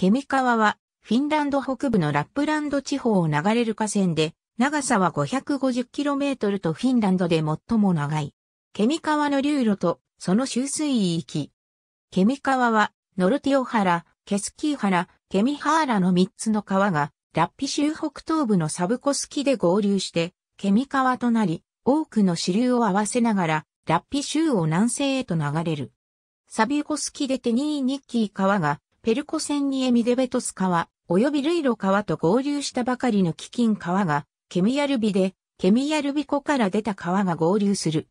ケミ川は、フィンランド北部のラップランド地方を流れる河川で、長さは 550km とフィンランドで最も長い。ケミ川の流路と、その周水域。ケミ川は、ノルティオハラ、ケスキーハラ、ケミハーラの3つの川が、ラッピ州北東部のサブコスキで合流して、ケミ川となり、多くの支流を合わせながら、ラッピ州を南西へと流れる。サビコスキでテニーニッキー川がペルコンにエミデベトス川、及びルイロ川と合流したばかりの基金川が、ケミヤルビで、ケミヤルビ湖から出た川が合流する。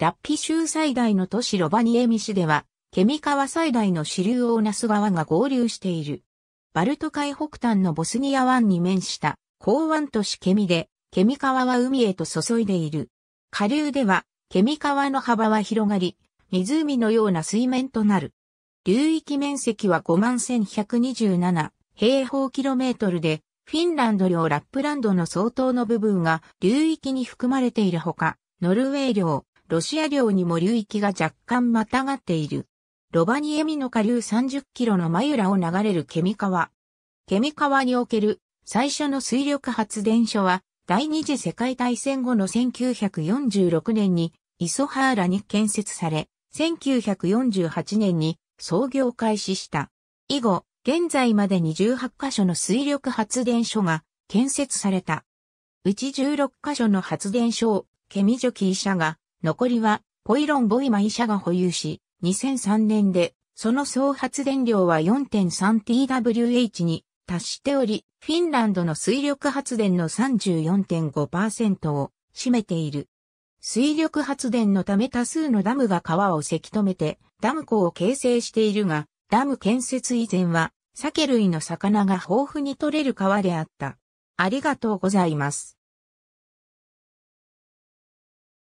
ラッピ州最大の都市ロバニエミ市では、ケミ川最大の支流オーナス川が合流している。バルト海北端のボスニア湾に面した港湾都市ケミで、ケミ川は海へと注いでいる。下流では、ケミ川の幅は広がり、湖のような水面となる。流域面積は51,127平方キロメートルで、フィンランド領ラップランドの相当の部分が流域に含まれているほか、ノルウェー領、ロシア領にも流域が若干またがっている。ロバニエミの下流30キロのマユラを流れるケミ川。ケミ川における最初の水力発電所は、第二次世界大戦後の1946年に、磯原に建設され、1948年に創業開始した。以後、現在までに18カ所の水力発電所が建設された。うち16カ所の発電所をケミジョキ医社が、残りはポイロンボイマ医社が保有し、2003年でその総発電量は 4.3TWh に達しており、フィンランドの水力発電の34.5%を占めている。水力発電のため多数のダムが川をせき止めて、ダム湖を形成しているが、ダム建設以前は、鮭類の魚が豊富に取れる川であった。ありがとうございます。